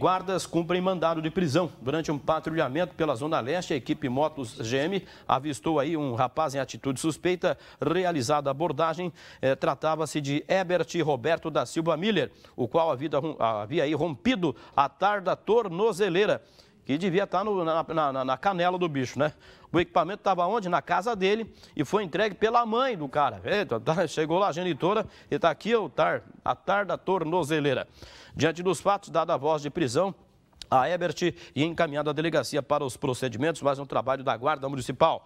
Guardas cumprem mandado de prisão. Durante um patrulhamento pela Zona Leste, a equipe Motos GM avistou aí um rapaz em atitude suspeita. Realizada a abordagem, eh, tratava-se de Ebert Roberto da Silva Miller, o qual havia, havia aí rompido a tarda tornozeleira que devia estar no, na, na, na, canela do bicho, né? O equipamento estava onde? Na casa dele e foi entregue pela mãe do cara. Eita, tá, chegou lá a genitora e está aqui o tar, a tarde da tornozeleira. Diante dos fatos, dada a voz de prisão, a Ebert e encaminhada à delegacia para os procedimentos, mais um trabalho da Guarda Municipal.